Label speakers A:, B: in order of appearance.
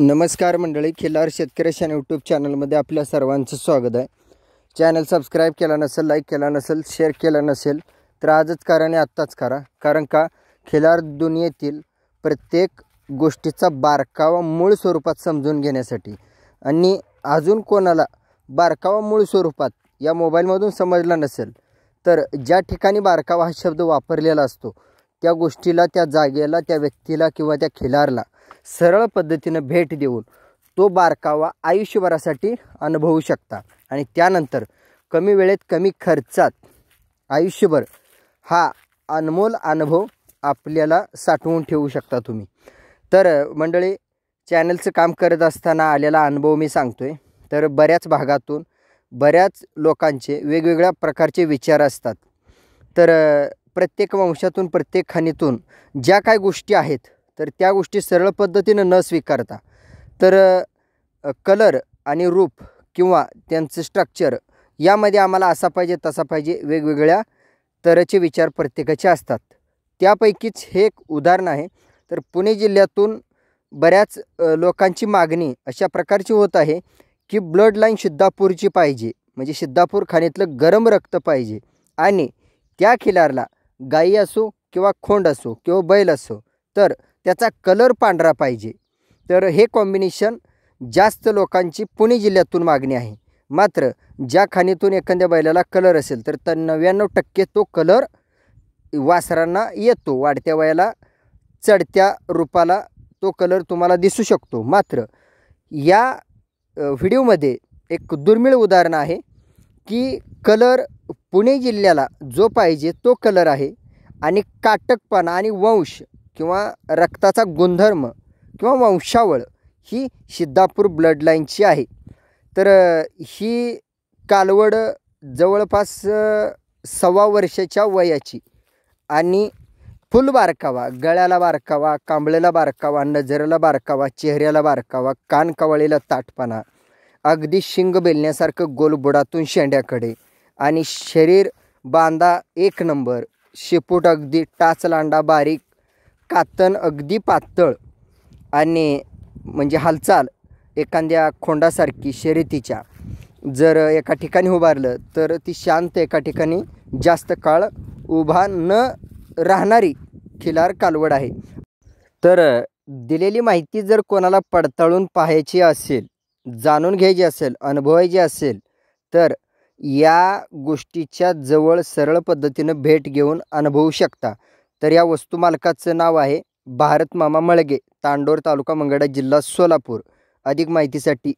A: नमस्कार मंडळी खिलार शेतकऱ्याच्या यूट्यूब चॅनलमध्ये आपल्या सर्वांचं स्वागत आहे चॅनल सबस्क्राईब केला नसेल लाईक केला नसेल शेअर केला नसेल तर आजच करा आणि आत्ताच करा कारण का खिलार दुनियेतील प्रत्येक गोष्टीचा बारकावा मूळ स्वरूपात समजून घेण्यासाठी आणि अजून कोणाला बारकावा मूळ स्वरूपात या मोबाईलमधून समजला नसेल तर ज्या ठिकाणी बारकावा हा शब्द वापरलेला असतो त्या गोष्टीला त्या जागेला त्या व्यक्तीला किंवा त्या खिलारला सरळ पद्धतीनं भेट देऊन तो बारकावा आयुष्यभरासाठी अनुभवू शकता आणि त्यानंतर कमी वेळेत कमी खर्चात आयुष्यभर हा अनमोल अनुभव आपल्याला साठवून ठेवू शकता तुम्ही तर मंडळी चॅनलचं काम करत असताना आलेला अनुभव मी सांगतो आहे तर बऱ्याच भागातून बऱ्याच लोकांचे वेगवेगळ्या प्रकारचे विचार असतात तर प्रत्येक वंशातून प्रत्येक खाणीतून ज्या काय गोष्टी आहेत तर त्या गोष्टी सरळ पद्धतीनं न स्वीकारता तर कलर आणि रूप किंवा त्यांचं स्ट्रक्चर यामध्ये आम्हाला असा पाहिजे तसा पाहिजे वेगवेगळ्या तऱ्हेचे विचार प्रत्येकाचे असतात त्यापैकीच हे एक उदाहरण आहे तर पुणे जिल्ह्यातून बऱ्याच लोकांची मागणी अशा प्रकारची होत आहे की ब्लड लाईन सिद्धापूरची पाहिजे म्हणजे सिद्धापूर खाणीतलं गरम रक्त पाहिजे आणि त्या खिलारला गाई असो किंवा खोंड असो किंवा बैल असो तर त्याचा कलर पांढरा पाहिजे तर हे कॉम्बिनेशन जास्त लोकांची पुणे जिल्ह्यातून मागणी आहे मात्र ज्या खाणीतून एखाद्या बैलाला कलर असेल तर त्या नव्याण्णव टक्के तो कलर वासरांना येतो वाढत्या वयाला चढत्या रूपाला तो कलर तुम्हाला दिसू शकतो मात्र या व्हिडिओमध्ये एक दुर्मिळ उदाहरण आहे की कलर पुणे जिल्ह्याला जो पाहिजे तो कलर आहे आणि काटकपणा आणि वंश किंवा रक्ताचा गुणधर्म किंवा वंशावळ ही सिद्धापूर ब्लडलाईनची आहे तर ही कालवड जवळपास सव्वा वर्षाच्या वयाची आणि फुल बारकावा गळ्याला बारकावा कांबळेला बारकावा नजरेला बारकावा चेहऱ्याला बारकावा कान ताटपणा अगदी शिंग बेलण्यासारखं गोलबुडातून शेंड्याकडे आणि शरीर बांधा एक नंबर शेपूट अगदी टाचलांडा बारीक कातन अगदी पातळ आणि म्हणजे हालचाल एखाद्या खोंडासारखी शर्यतीच्या जर एका ठिकाणी उभारलं तर ती शांत एका ठिकाणी जास्त काळ उभा न राहणारी खिलार कालवड आहे तर दिलेली माहिती जर कोणाला पडताळून पाहायची असेल जाणून घ्यायची असेल अनुभवायची असेल तर या गोष्टीच्या जवळ सरळ पद्धतीनं भेट घेऊन अनुभवू शकता तर या वस्तू मालकाचं नाव आहे भारत मामा मळगे तांडोर तालुका मंगडा जिल्हा सोलापूर अधिक माहितीसाठी